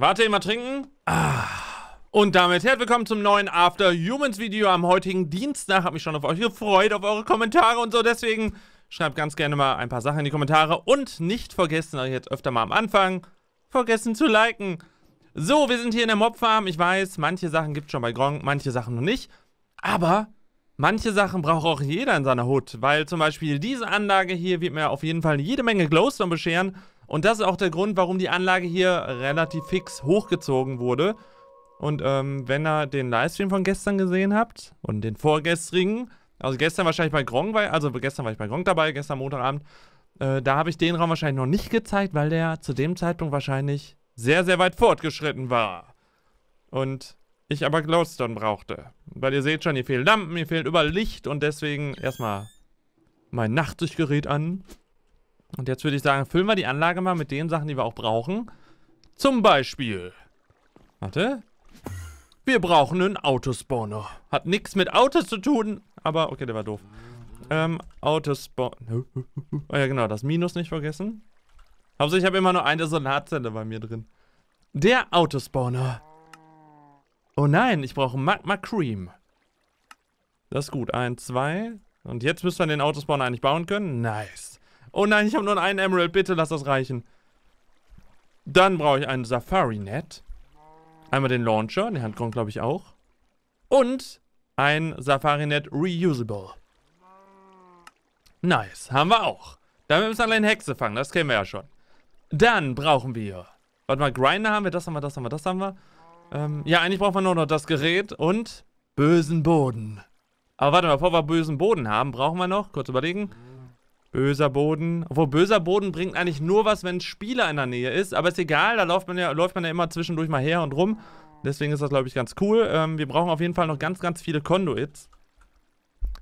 Warte, immer trinken. Ah. Und damit herzlich willkommen zum neuen After Humans Video am heutigen Dienstag. Hab mich schon auf euch gefreut, auf eure Kommentare und so. Deswegen schreibt ganz gerne mal ein paar Sachen in die Kommentare. Und nicht vergessen, euch jetzt öfter mal am Anfang, vergessen zu liken. So, wir sind hier in der Mobfarm. Ich weiß, manche Sachen gibt es schon bei Gronk, manche Sachen noch nicht. Aber manche Sachen braucht auch jeder in seiner Hut. Weil zum Beispiel diese Anlage hier wird mir auf jeden Fall jede Menge Glowstone bescheren. Und das ist auch der Grund, warum die Anlage hier relativ fix hochgezogen wurde. Und ähm, wenn ihr den Livestream von gestern gesehen habt und den vorgestrigen, also gestern wahrscheinlich bei Gronk, also gestern war ich bei Gronk dabei, gestern Montagabend, äh, da habe ich den Raum wahrscheinlich noch nicht gezeigt, weil der zu dem Zeitpunkt wahrscheinlich sehr, sehr weit fortgeschritten war. Und ich aber Glowstone brauchte. Weil ihr seht schon, hier fehlen Lampen, hier fehlt überall Licht und deswegen erstmal mein Nachtsichtgerät an. Und jetzt würde ich sagen, füllen wir die Anlage mal mit den Sachen, die wir auch brauchen. Zum Beispiel. Warte. Wir brauchen einen Autospawner. Hat nichts mit Autos zu tun. Aber, okay, der war doof. Ähm, Autospawner. Oh ja, genau, das Minus nicht vergessen. Also ich habe immer nur eine Solarzelle bei mir drin. Der Autospawner. Oh nein, ich brauche Magma Cream. Das ist gut. Eins, zwei. Und jetzt müssen wir den Autospawner eigentlich bauen können. Nice. Oh nein, ich habe nur einen Emerald. Bitte lass das reichen. Dann brauche ich ein Safari-Net. Einmal den Launcher. Den hat Gron, glaube ich, auch. Und ein Safari-Net Reusable. Nice. Haben wir auch. Damit müssen wir eine Hexe fangen. Das kennen wir ja schon. Dann brauchen wir... Warte mal, Grinder haben wir. Das haben wir, das haben wir, das haben wir. Ähm, ja, eigentlich brauchen wir nur noch das Gerät und bösen Boden. Aber warte mal, bevor wir bösen Boden haben, brauchen wir noch, kurz überlegen, Böser Boden. Obwohl, böser Boden bringt eigentlich nur was, wenn ein Spieler in der Nähe ist. Aber ist egal, da läuft man ja, läuft man ja immer zwischendurch mal her und rum. Deswegen ist das, glaube ich, ganz cool. Ähm, wir brauchen auf jeden Fall noch ganz, ganz viele Conduits.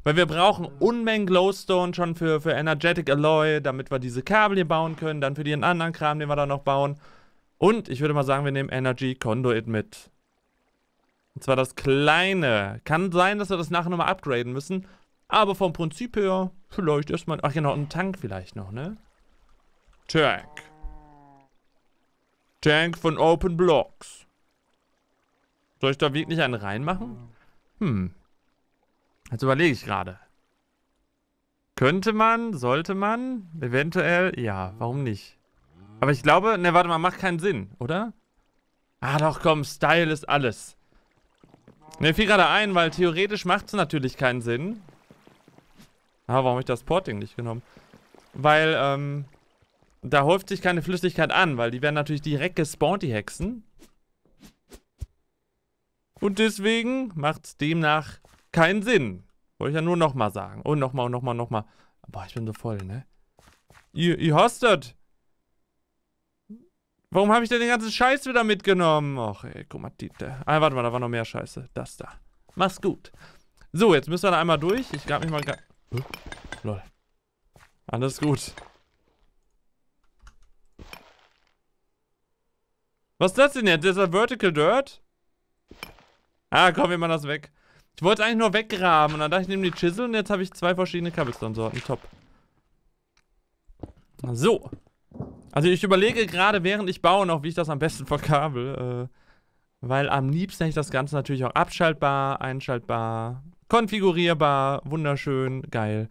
Weil wir brauchen Unmengen Glowstone schon für, für Energetic Alloy, damit wir diese Kabel hier bauen können. Dann für den anderen Kram, den wir da noch bauen. Und ich würde mal sagen, wir nehmen Energy Conduit mit. Und zwar das kleine. Kann sein, dass wir das nachher nochmal upgraden müssen. Aber vom Prinzip her, vielleicht erstmal... Ach genau, ein Tank vielleicht noch, ne? Tank. Tank von Open Blocks. Soll ich da wirklich einen reinmachen? Hm. Jetzt überlege ich gerade. Könnte man, sollte man, eventuell, ja, warum nicht? Aber ich glaube, ne, warte mal, macht keinen Sinn, oder? Ah, doch, komm, Style ist alles. Ne, fiel gerade ein, weil theoretisch macht es natürlich keinen Sinn. Ah, warum habe ich das Porting nicht genommen? Weil, ähm, da häuft sich keine Flüssigkeit an, weil die werden natürlich direkt gespawnt, die Hexen. Und deswegen macht es demnach keinen Sinn. Wollte ich ja nur nochmal sagen. Und nochmal und nochmal nochmal. Boah, ich bin so voll, ne? Ihr, ihr hostet. Warum habe ich denn den ganzen Scheiß wieder mitgenommen? Och, ey, guck mal, die, Ah, warte mal, da war noch mehr Scheiße. Das da. Mach's gut. So, jetzt müssen wir da einmal durch. Ich gab mich mal... Hm? Lol. Alles gut. Was ist das denn jetzt? Das ist ein Vertical Dirt? Ah, komm, wir machen das weg. Ich wollte eigentlich nur weggraben und dann dachte ich, ich nehme die Chisel und jetzt habe ich zwei verschiedene Cobblestone-Sorten. Top. So. Also ich überlege gerade, während ich baue noch, wie ich das am besten verkabel. Äh, weil am liebsten hätte ich das Ganze natürlich auch abschaltbar, einschaltbar konfigurierbar, wunderschön, geil.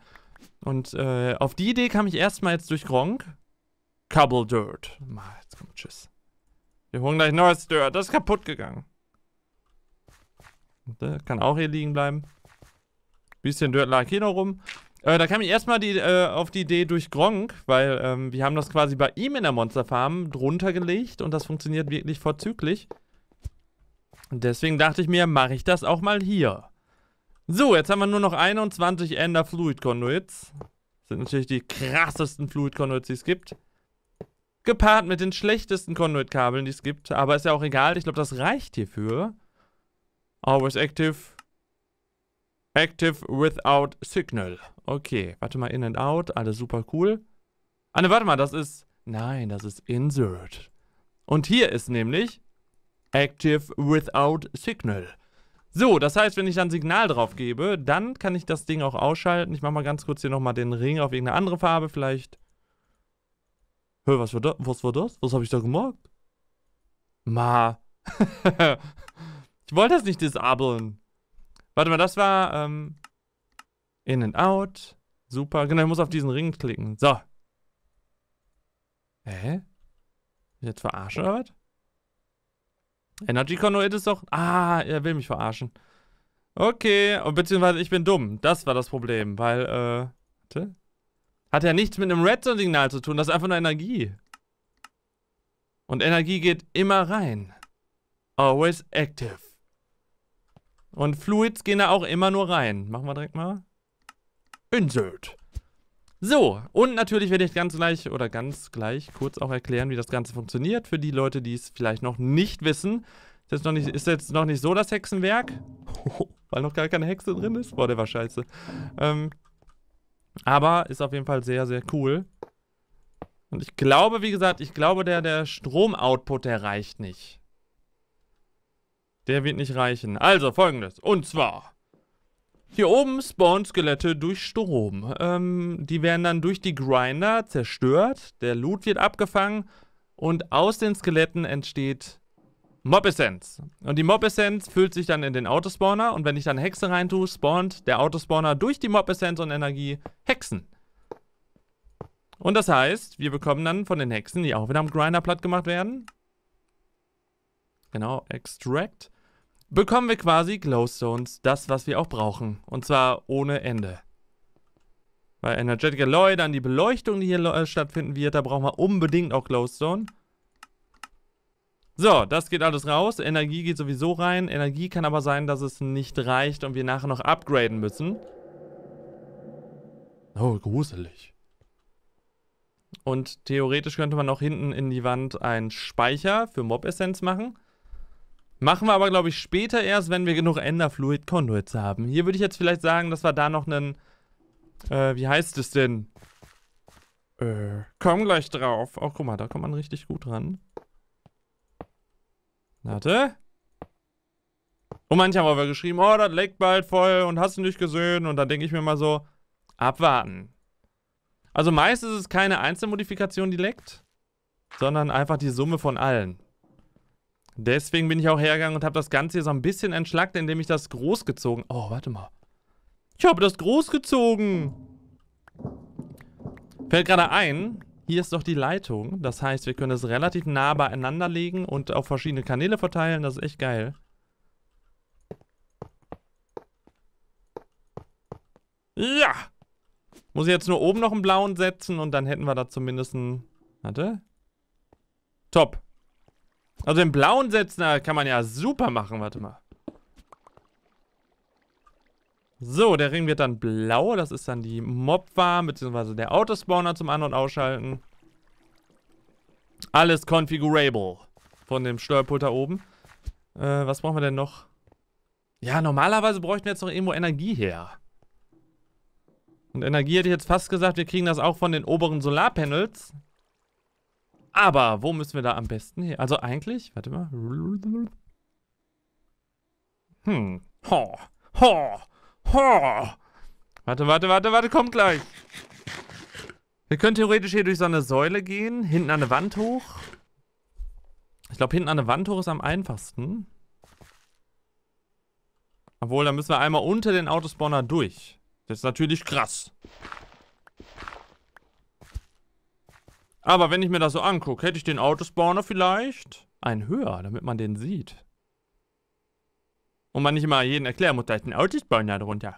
Und äh, auf die Idee kam ich erstmal jetzt durch Gronk. Cobble Dirt. Mal, jetzt kommt Tschüss. Wir holen gleich neues Dirt. Das ist kaputt gegangen. Und, äh, kann auch hier liegen bleiben. Bisschen Dirt lag hier noch rum. Äh, da kam ich erstmal die, äh, auf die Idee durch Gronk, weil ähm, wir haben das quasi bei ihm in der Monsterfarm drunter gelegt und das funktioniert wirklich vorzüglich. Und deswegen dachte ich mir, mache ich das auch mal hier. So, jetzt haben wir nur noch 21 Ender Fluid Conduits. sind natürlich die krassesten Fluid Conduits, die es gibt. Gepaart mit den schlechtesten Conduit-Kabeln, die es gibt. Aber ist ja auch egal. Ich glaube, das reicht hierfür. Always active. Active without signal. Okay, warte mal, in and out. Alles super cool. Ah, ne, warte mal, das ist... Nein, das ist insert. Und hier ist nämlich... Active without signal. So, das heißt, wenn ich dann Signal drauf gebe, dann kann ich das Ding auch ausschalten. Ich mache mal ganz kurz hier nochmal den Ring auf irgendeine andere Farbe, vielleicht. Hör, was war das? Was war das? Was habe ich da gemacht? Ma. ich wollte das nicht disablen. Warte mal, das war ähm, In and Out. Super. Genau, ich muss auf diesen Ring klicken. So. Hä? Jetzt verarscht oder was? Energy Conduit ist doch... Ah, er will mich verarschen. Okay, beziehungsweise ich bin dumm. Das war das Problem, weil, äh... Hat ja nichts mit einem Redstone-Signal zu tun, das ist einfach nur Energie. Und Energie geht immer rein. Always active. Und Fluids gehen da auch immer nur rein. Machen wir direkt mal. Insert. So, und natürlich werde ich ganz gleich oder ganz gleich kurz auch erklären, wie das Ganze funktioniert, für die Leute, die es vielleicht noch nicht wissen. Ist jetzt noch nicht, ist jetzt noch nicht so das Hexenwerk, weil noch gar keine Hexe drin ist. Boah, der war scheiße. Ähm, aber ist auf jeden Fall sehr, sehr cool. Und ich glaube, wie gesagt, ich glaube, der, der Stromoutput, der reicht nicht. Der wird nicht reichen. Also, folgendes. Und zwar hier oben spawnen Skelette durch Strom. Ähm, die werden dann durch die Grinder zerstört. Der Loot wird abgefangen. Und aus den Skeletten entsteht Mob-Essenz. Und die Mob-Essenz füllt sich dann in den Autospawner. Und wenn ich dann Hexe reintue, spawnt der Autospawner durch die Mob-Essenz und Energie Hexen. Und das heißt, wir bekommen dann von den Hexen, die auch wieder am Grinder platt gemacht werden. Genau, Extract bekommen wir quasi Glowstones, das, was wir auch brauchen. Und zwar ohne Ende. Bei Energetic Alloy, dann die Beleuchtung, die hier äh, stattfinden wird, da brauchen wir unbedingt auch Glowstone. So, das geht alles raus. Energie geht sowieso rein. Energie kann aber sein, dass es nicht reicht und wir nachher noch upgraden müssen. Oh, gruselig. Und theoretisch könnte man auch hinten in die Wand einen Speicher für Mob-Essenz machen. Machen wir aber, glaube ich, später erst, wenn wir genug Enderfluid Conduits haben. Hier würde ich jetzt vielleicht sagen, dass wir da noch einen... Äh, wie heißt es denn? Äh, komm gleich drauf. Oh, guck mal, da kommt man richtig gut ran. Warte. Und oh, manche haben aber geschrieben, oh, das leckt bald voll und hast du nicht gesehen. Und dann denke ich mir mal so, abwarten. Also meistens ist es keine Einzelmodifikation, die leckt, sondern einfach die Summe von allen. Deswegen bin ich auch hergegangen und habe das Ganze hier so ein bisschen entschlackt, indem ich das großgezogen... Oh, warte mal. Ich habe das großgezogen. Fällt gerade ein, hier ist doch die Leitung. Das heißt, wir können das relativ nah beieinander legen und auf verschiedene Kanäle verteilen. Das ist echt geil. Ja! Muss ich jetzt nur oben noch einen blauen setzen und dann hätten wir da zumindest einen... Warte. Top. Also den blauen setzen, kann man ja super machen. Warte mal. So, der Ring wird dann blau. Das ist dann die Mob-Farm, beziehungsweise der Autospawner zum An- und Ausschalten. Alles configurable von dem Steuerpult da oben. Äh, was brauchen wir denn noch? Ja, normalerweise bräuchten wir jetzt noch irgendwo Energie her. Und Energie hätte ich jetzt fast gesagt, wir kriegen das auch von den oberen Solarpanels. Aber wo müssen wir da am besten hin? Also eigentlich, warte mal. Hm. Ho. Ho. Ho. Warte, warte, warte, warte, kommt gleich. Wir können theoretisch hier durch so eine Säule gehen, hinten an eine Wand hoch. Ich glaube, hinten an eine Wand hoch ist am einfachsten. Obwohl, da müssen wir einmal unter den Autospawner durch. Das ist natürlich krass. Aber wenn ich mir das so angucke, hätte ich den Autospawner vielleicht einen höher, damit man den sieht. Und man nicht immer jeden erklären muss, da ist ein Autospawner drunter.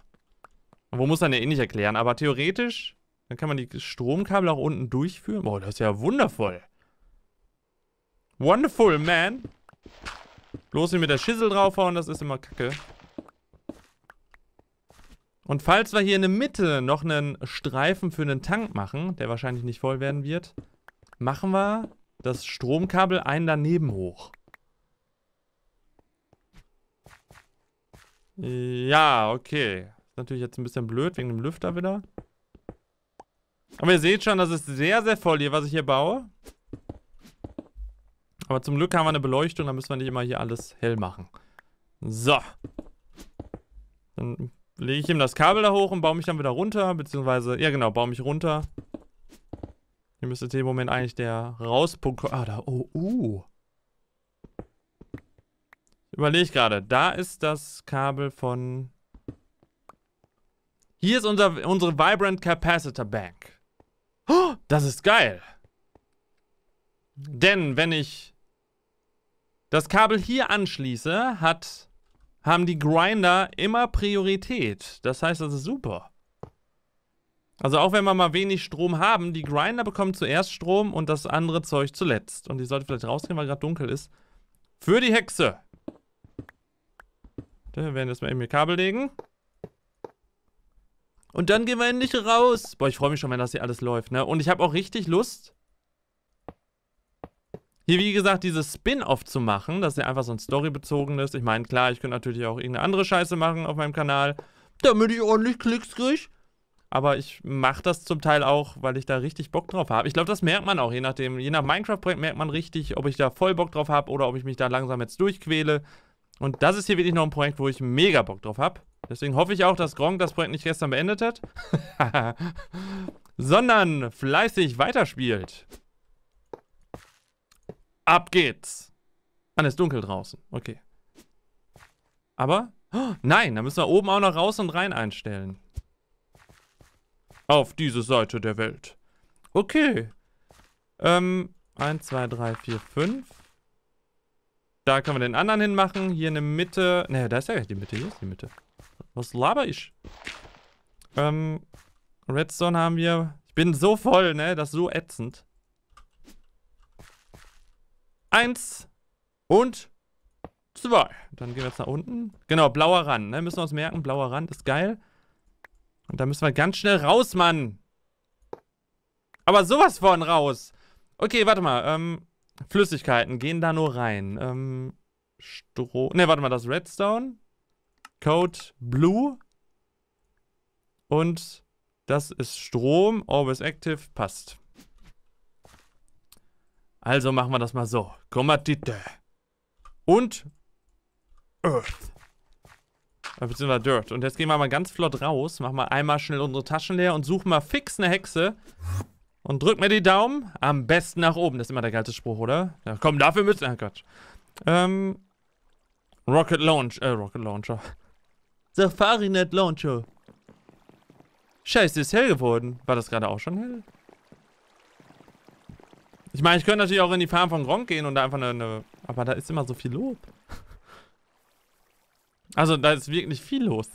Wo muss man ja eh nicht erklären, aber theoretisch, dann kann man die Stromkabel auch unten durchführen. Boah, das ist ja wundervoll. Wonderful, man. Bloß hier mit der Schüssel draufhauen, das ist immer kacke. Und falls wir hier in der Mitte noch einen Streifen für einen Tank machen, der wahrscheinlich nicht voll werden wird, machen wir das Stromkabel ein daneben hoch. Ja, okay. Ist natürlich jetzt ein bisschen blöd wegen dem Lüfter wieder. Aber ihr seht schon, das ist sehr, sehr voll hier, was ich hier baue. Aber zum Glück haben wir eine Beleuchtung, da müssen wir nicht immer hier alles hell machen. So. Dann lege ich ihm das Kabel da hoch und baue mich dann wieder runter, beziehungsweise, ja genau, baue mich runter. Hier müsste in Moment eigentlich der Rauspunkt Ah, da. Oh, uh. Überlege ich gerade. Da ist das Kabel von... Hier ist unser, unsere Vibrant Capacitor Bank. Oh, das ist geil. Denn wenn ich das Kabel hier anschließe, hat, haben die Grinder immer Priorität. Das heißt, das ist super. Also auch wenn wir mal wenig Strom haben, die Grinder bekommen zuerst Strom und das andere Zeug zuletzt. Und die sollte vielleicht rausgehen, weil gerade dunkel ist. Für die Hexe. Wir werden jetzt mal eben hier Kabel legen. Und dann gehen wir endlich raus. Boah, ich freue mich schon, wenn das hier alles läuft, ne? Und ich habe auch richtig Lust, hier, wie gesagt, dieses Spin-Off zu machen, dass hier einfach so ein Story-bezogen ist. Ich meine, klar, ich könnte natürlich auch irgendeine andere Scheiße machen auf meinem Kanal, damit ich ordentlich Klicks kriege. Aber ich mache das zum Teil auch, weil ich da richtig Bock drauf habe. Ich glaube, das merkt man auch, je nachdem, je nach Minecraft-Projekt merkt man richtig, ob ich da voll Bock drauf habe oder ob ich mich da langsam jetzt durchquäle. Und das ist hier wirklich noch ein Projekt, wo ich mega Bock drauf habe. Deswegen hoffe ich auch, dass Gronk das Projekt nicht gestern beendet hat, sondern fleißig weiterspielt. Ab geht's. Man ah, ne, ist dunkel draußen. Okay. Aber, oh, nein, da müssen wir oben auch noch raus und rein einstellen. Auf diese Seite der Welt. Okay. Ähm, 1, 2, 3, 4, 5. Da können wir den anderen hinmachen. Hier eine Mitte. Ne, da ist ja gar die Mitte. Hier ist die Mitte. Was laber ich? Ähm, Redstone haben wir. Ich bin so voll, ne? Das ist so ätzend. Eins und zwei. Dann gehen wir jetzt nach unten. Genau, blauer Rand, ne? Müssen wir uns merken, blauer Rand ist geil. Und da müssen wir ganz schnell raus, Mann. Aber sowas von raus. Okay, warte mal. Ähm, Flüssigkeiten gehen da nur rein. Ähm, Stroh. Ne, warte mal, das Redstone. Code Blue. Und das ist Strom. Always active. Passt. Also machen wir das mal so. Kommandite. Und Earth. Beziehungsweise Dirt. Und jetzt gehen wir mal ganz flott raus, machen mal einmal schnell unsere Taschen leer und suchen mal fix eine Hexe. Und drück mir die Daumen. Am besten nach oben. Das ist immer der geilste Spruch, oder? Ja, komm, dafür müssen... wir... Ah, Quatsch. Ähm... Rocket Launch... Äh, Rocket Launcher. Safari Net Launcher. Scheiße, ist hell geworden. War das gerade auch schon hell? Ich meine, ich könnte natürlich auch in die Farm von Gronk gehen und da einfach eine, eine... Aber da ist immer so viel Lob. Also da ist wirklich viel los.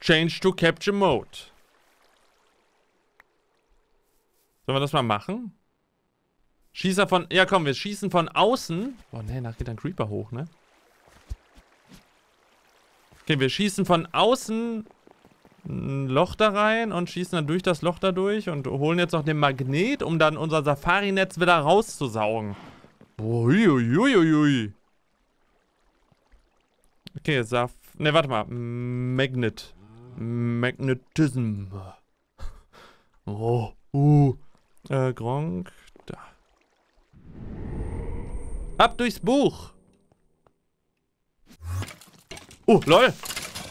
Change to Capture Mode. Sollen wir das mal machen? Schießer von... Ja, komm, wir schießen von außen. Oh, ne, da geht ein Creeper hoch, ne? Okay, wir schießen von außen ein Loch da rein und schießen dann durch das Loch da durch und holen jetzt noch den Magnet, um dann unser Safari-Netz wieder rauszusaugen. Uiuiuiui. Ui, ui, ui. Okay, Saf... Ne, warte mal. Magnet. Magnetism. Oh. Uh. Äh, Gronk. Da. Ab durchs Buch. Oh, lol.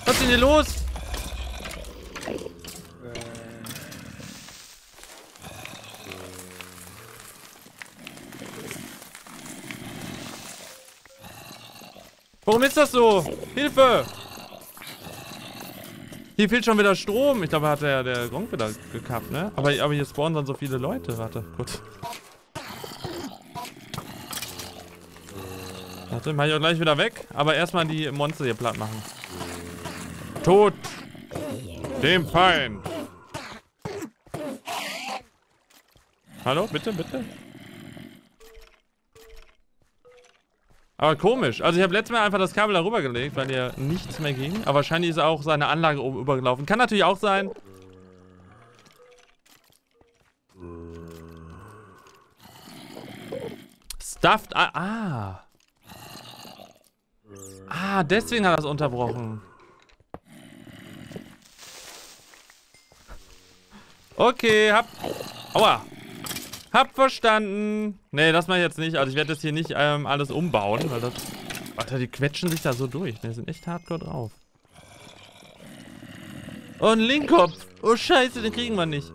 Was ist denn hier los? Warum ist das so? Hilfe! Hier fehlt schon wieder Strom. Ich glaube, hat der, der Gong wieder gekappt, ne? Aber, aber hier spawnen dann so viele Leute. Warte, gut. Warte, mach ich auch gleich wieder weg. Aber erstmal die Monster hier platt machen. Tot! Dem Feind! Hallo, bitte, bitte? Aber komisch. Also ich habe letztes Mal einfach das Kabel darüber gelegt, weil hier nichts mehr ging. Aber wahrscheinlich ist auch seine Anlage oben übergelaufen. Kann natürlich auch sein. Stuffed... Ah. Ah, deswegen hat er es unterbrochen. Okay, hab... Aua. Hab verstanden. Nee, das mache ich jetzt nicht. Also ich werde das hier nicht ähm, alles umbauen. Weil das, Alter, die quetschen sich da so durch. Die sind echt hardcore drauf. Oh, ein Linkkopf. Oh, scheiße, den kriegen wir nicht.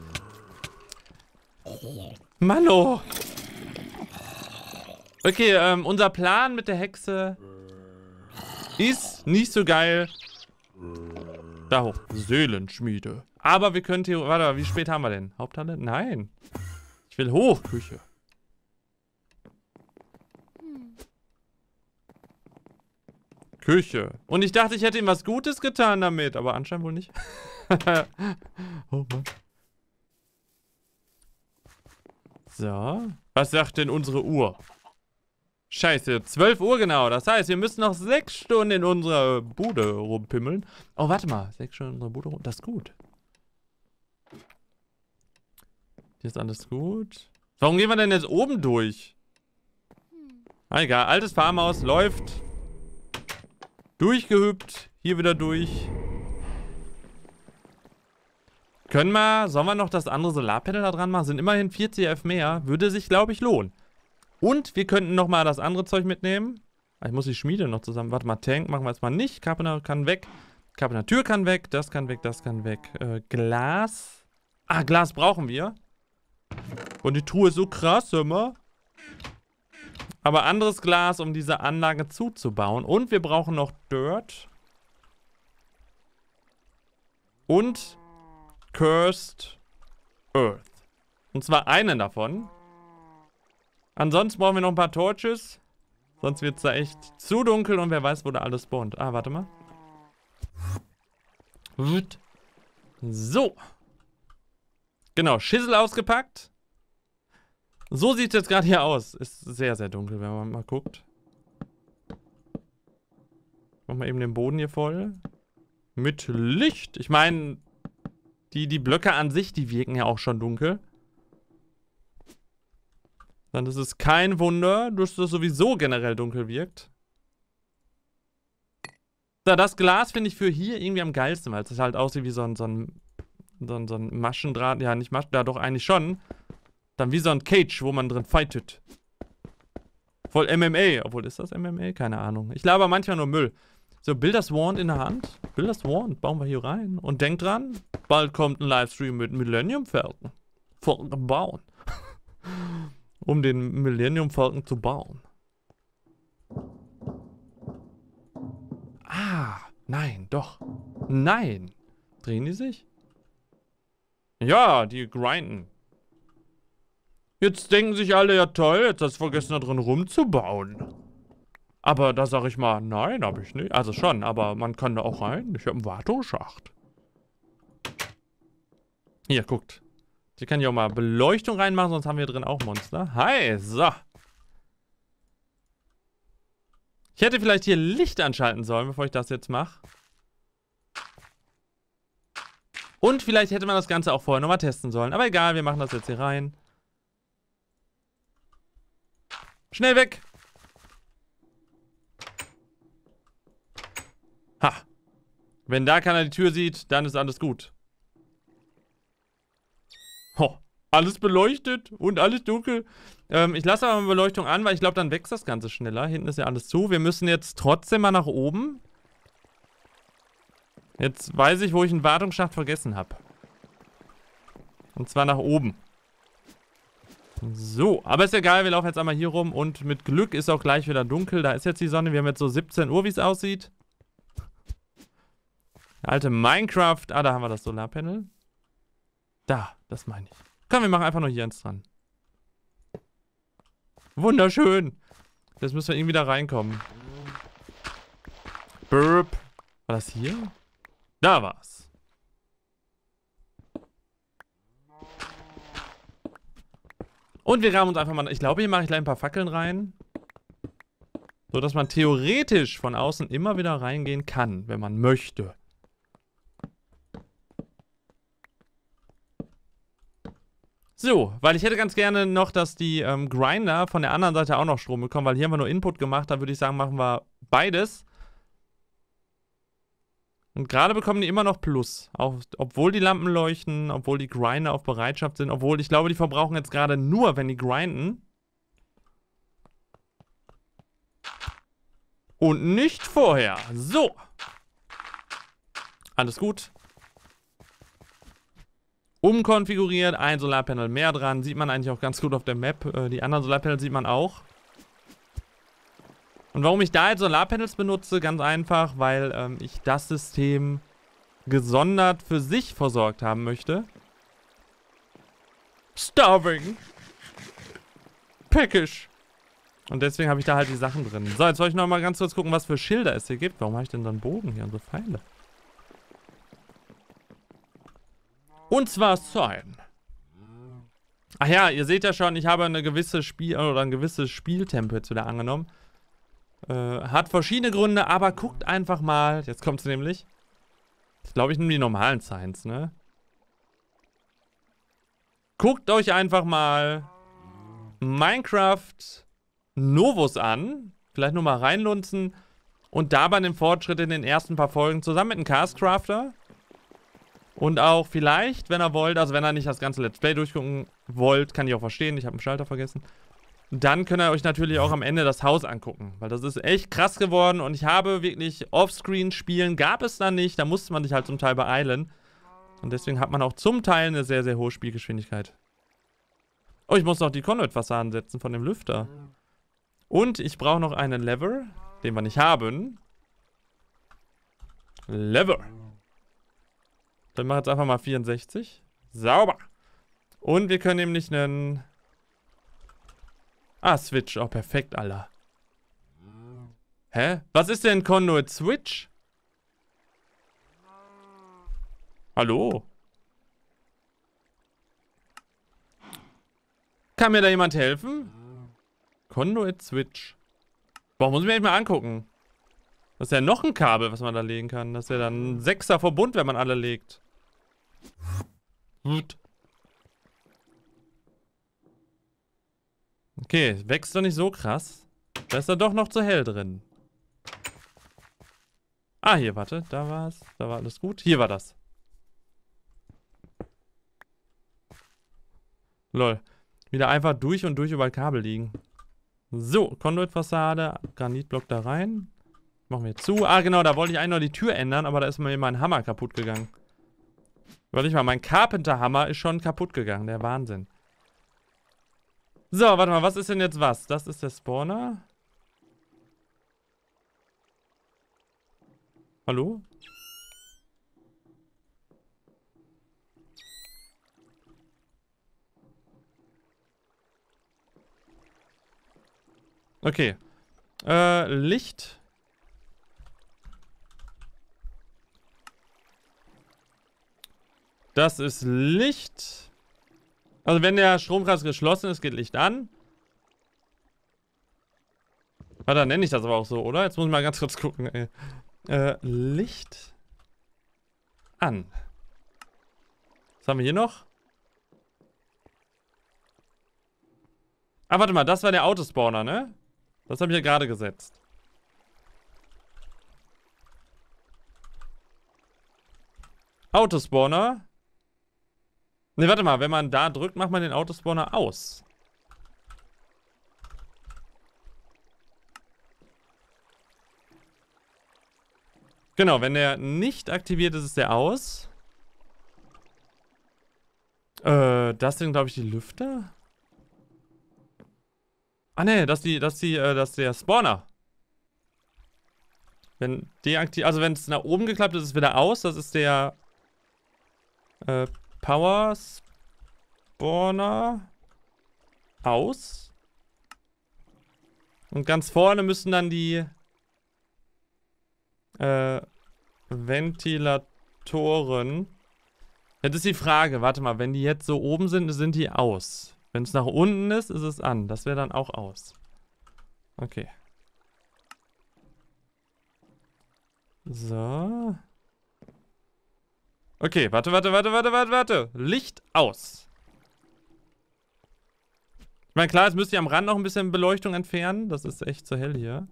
Mano. Okay, ähm, unser Plan mit der Hexe ist nicht so geil. Da hoch. Seelenschmiede. Aber wir können theoretisch... Warte, wie spät haben wir denn? Haupthalle? Nein will hoch, Küche. Küche. Und ich dachte, ich hätte ihm was Gutes getan damit, aber anscheinend wohl nicht. oh Mann. So. Was sagt denn unsere Uhr? Scheiße, 12 Uhr genau. Das heißt, wir müssen noch 6 Stunden in unserer Bude rumpimmeln. Oh, warte mal. 6 Stunden in unserer Bude rumpimmeln. Das ist gut. Hier ist alles gut. Warum gehen wir denn jetzt oben durch? Ah, egal. Altes Farmhaus läuft. Durchgehüpft. Hier wieder durch. Können wir, sollen wir noch das andere Solarpanel da dran machen? Sind immerhin 40 F mehr. Würde sich, glaube ich, lohnen. Und wir könnten nochmal das andere Zeug mitnehmen. Ah, ich muss die Schmiede noch zusammen. Warte mal, Tank machen wir jetzt mal nicht. Carpenter kann weg. Carpenter Tür kann weg. Das kann weg, das kann weg. Äh, Glas. Ah, Glas brauchen wir. Und die Truhe ist so krass, hör mal. Aber anderes Glas, um diese Anlage zuzubauen. Und wir brauchen noch Dirt. Und Cursed Earth. Und zwar einen davon. Ansonsten brauchen wir noch ein paar Torches. Sonst wird es da echt zu dunkel und wer weiß, wo da alles spawnt. Ah, warte mal. So. Genau, Schüssel ausgepackt. So sieht es jetzt gerade hier aus. Ist sehr, sehr dunkel, wenn man mal guckt. Ich Mach mal eben den Boden hier voll. Mit Licht. Ich meine, die, die Blöcke an sich, die wirken ja auch schon dunkel. Dann ist es kein Wunder, dass das sowieso generell dunkel wirkt. So, das Glas finde ich für hier irgendwie am geilsten, weil es halt aussieht wie so ein, so ein so ein, so ein Maschendraht, ja nicht Maschendraht, ja doch eigentlich schon. Dann wie so ein Cage, wo man drin fightet. Voll MMA, obwohl ist das MMA? Keine Ahnung. Ich laber manchmal nur Müll. So, Builders Wand in der Hand. Builders Wand, bauen wir hier rein. Und denk dran, bald kommt ein Livestream mit Millennium Falcon. Falcon bauen. um den Millennium Falcon zu bauen. Ah, nein, doch. Nein. Drehen die sich? Ja, die grinden. Jetzt denken sich alle, ja toll, jetzt hast du vergessen, da drin rumzubauen. Aber da sag ich mal, nein, habe ich nicht. Also schon, aber man kann da auch rein. Ich habe einen Wartungsschacht. Hier, guckt. Sie kann ja auch mal Beleuchtung reinmachen, sonst haben wir drin auch Monster. Hi, so. Ich hätte vielleicht hier Licht anschalten sollen, bevor ich das jetzt mache. Und vielleicht hätte man das Ganze auch vorher nochmal testen sollen. Aber egal, wir machen das jetzt hier rein. Schnell weg! Ha! Wenn da keiner die Tür sieht, dann ist alles gut. Ho, alles beleuchtet und alles dunkel. Ähm, ich lasse aber mal Beleuchtung an, weil ich glaube, dann wächst das Ganze schneller. Hinten ist ja alles zu. Wir müssen jetzt trotzdem mal nach oben. Jetzt weiß ich, wo ich einen Wartungsschacht vergessen habe. Und zwar nach oben. So, aber ist egal, wir laufen jetzt einmal hier rum und mit Glück ist auch gleich wieder dunkel. Da ist jetzt die Sonne, wir haben jetzt so 17 Uhr, wie es aussieht. Alte Minecraft. Ah, da haben wir das Solarpanel. Da, das meine ich. Komm, wir machen einfach nur hier eins dran. Wunderschön. Jetzt müssen wir irgendwie da reinkommen. Burp. War das hier? Da war's. Und wir rahmen uns einfach mal... Ich glaube, hier mache ich gleich ein paar Fackeln rein. So, dass man theoretisch von außen immer wieder reingehen kann, wenn man möchte. So, weil ich hätte ganz gerne noch, dass die ähm, Grinder von der anderen Seite auch noch Strom bekommen, weil hier haben wir nur Input gemacht. Da würde ich sagen, machen wir beides. Und gerade bekommen die immer noch Plus. Auch, obwohl die Lampen leuchten, obwohl die Grinder auf Bereitschaft sind, obwohl ich glaube, die verbrauchen jetzt gerade nur, wenn die grinden. Und nicht vorher. So. Alles gut. Umkonfiguriert, ein Solarpanel mehr dran. Sieht man eigentlich auch ganz gut auf der Map. Äh, die anderen Solarpanel sieht man auch. Und warum ich da jetzt Solarpanels benutze, ganz einfach, weil ähm, ich das System gesondert für sich versorgt haben möchte. Starving. Pickish. Und deswegen habe ich da halt die Sachen drin. So, jetzt wollte ich nochmal ganz kurz gucken, was für Schilder es hier gibt. Warum habe ich denn dann Bogen hier und so Pfeile? Und zwar sein. Ach ja, ihr seht ja schon, ich habe eine gewisse Spiel oder ein gewisses Spieltempo jetzt wieder angenommen. Äh, hat verschiedene Gründe, aber guckt einfach mal. Jetzt kommt es nämlich. Ich glaube, ich nehme die normalen Science, ne? Guckt euch einfach mal Minecraft Novus an. Vielleicht nur mal reinlunzen. Und dabei den Fortschritt in den ersten paar Folgen zusammen mit einem Castcrafter. Und auch vielleicht, wenn er wollt, also wenn er nicht das ganze Let's Play durchgucken wollt, kann ich auch verstehen. Ich habe einen Schalter vergessen. Und dann könnt ihr euch natürlich auch am Ende das Haus angucken, weil das ist echt krass geworden und ich habe wirklich Offscreen-Spielen gab es da nicht, da musste man sich halt zum Teil beeilen. Und deswegen hat man auch zum Teil eine sehr, sehr hohe Spielgeschwindigkeit. Oh, ich muss noch die Conduit-Fassaden setzen von dem Lüfter. Und ich brauche noch einen Lever, den wir nicht haben. Lever. Dann machen wir jetzt einfach mal 64. Sauber. Und wir können nämlich einen Ah, Switch. Oh, perfekt, Alter. Hä? Was ist denn Conduit Switch? Hallo? Kann mir da jemand helfen? Conduit Switch. Boah, muss ich mir echt mal angucken. Das ist ja noch ein Kabel, was man da legen kann. Das ist ja dann ein Sechser Verbund, wenn man alle legt. Gut. Okay, wächst doch nicht so krass. Da ist er doch noch zu hell drin. Ah, hier, warte. Da war's. Da war alles gut. Hier war das. Lol. Wieder einfach durch und durch über Kabel liegen. So, Conduit-Fassade, Granitblock da rein. Machen wir zu. Ah, genau, da wollte ich eigentlich noch die Tür ändern, aber da ist mir mein Hammer kaputt gegangen. Warte ich mal, mein Carpenter-Hammer ist schon kaputt gegangen. Der Wahnsinn. So, warte mal, was ist denn jetzt was? Das ist der Spawner. Hallo? Okay. Äh, Licht. Das ist Licht. Also wenn der Stromkreis geschlossen ist, geht Licht an. Ja, dann nenne ich das aber auch so, oder? Jetzt muss ich mal ganz kurz gucken. Ey. Äh, Licht an. Was haben wir hier noch? Ah, warte mal, das war der Autospawner, ne? Das habe ich ja gerade gesetzt. Autospawner. Ne, warte mal, wenn man da drückt, macht man den Autospawner aus. Genau, wenn der nicht aktiviert ist, ist der aus. Äh, das sind, glaube ich, die Lüfter. Ah ne, das ist die, das die, äh, das ist der Spawner. Wenn deaktiv, also wenn es nach oben geklappt ist, ist es wieder aus. Das ist der äh, Power Spawner aus. Und ganz vorne müssen dann die äh, Ventilatoren. Jetzt ist die Frage, warte mal, wenn die jetzt so oben sind, sind die aus. Wenn es nach unten ist, ist es an. Das wäre dann auch aus. Okay. So. Okay, warte, warte, warte, warte, warte, warte. Licht aus. Ich meine, klar, jetzt müsst ihr am Rand noch ein bisschen Beleuchtung entfernen. Das ist echt zu hell hier.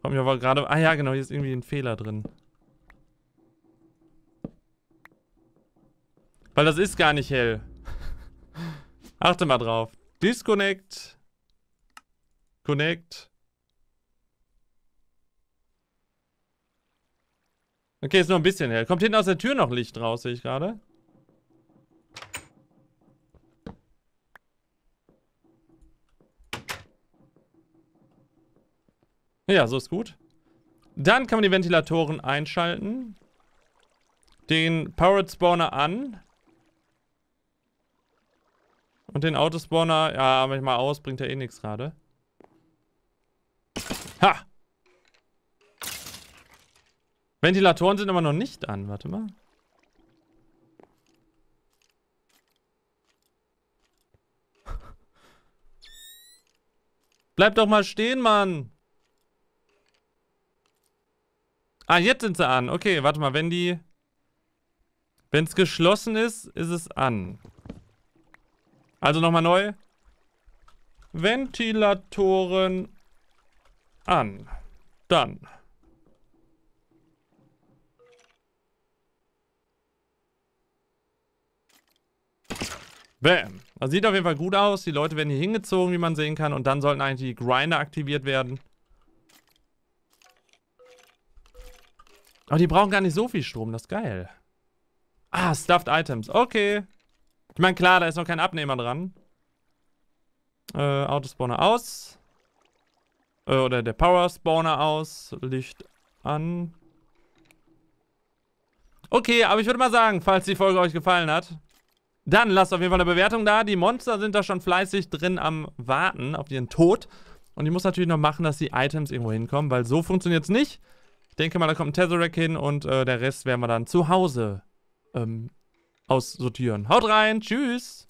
Kommt mir aber gerade... Ah ja, genau, hier ist irgendwie ein Fehler drin. Weil das ist gar nicht hell. Achte mal drauf. Disconnect. Connect. Okay, ist nur ein bisschen hell. Kommt hinten aus der Tür noch Licht raus, sehe ich gerade. Ja, so ist gut. Dann kann man die Ventilatoren einschalten. Den Powered Spawner an. Und den Autospawner, ja, mach ich mal aus, bringt ja eh nichts gerade. Ha! Ventilatoren sind aber noch nicht an. Warte mal. Bleib doch mal stehen, Mann. Ah, jetzt sind sie an. Okay, warte mal, wenn die... Wenn es geschlossen ist, ist es an. Also nochmal neu. Ventilatoren an. Dann. Bam. Das sieht auf jeden Fall gut aus. Die Leute werden hier hingezogen, wie man sehen kann. Und dann sollten eigentlich die Grinder aktiviert werden. Aber die brauchen gar nicht so viel Strom. Das ist geil. Ah, Stuffed Items. Okay. Ich meine, klar, da ist noch kein Abnehmer dran. Äh, Autospawner aus. Äh, oder der Power Spawner aus. Licht an. Okay, aber ich würde mal sagen, falls die Folge euch gefallen hat, dann lasst auf jeden Fall eine Bewertung da. Die Monster sind da schon fleißig drin am Warten auf ihren Tod. Und ich muss natürlich noch machen, dass die Items irgendwo hinkommen, weil so funktioniert es nicht. Ich denke mal, da kommt ein Tesseract hin und äh, der Rest werden wir dann zu Hause ähm, aussortieren. Haut rein, tschüss!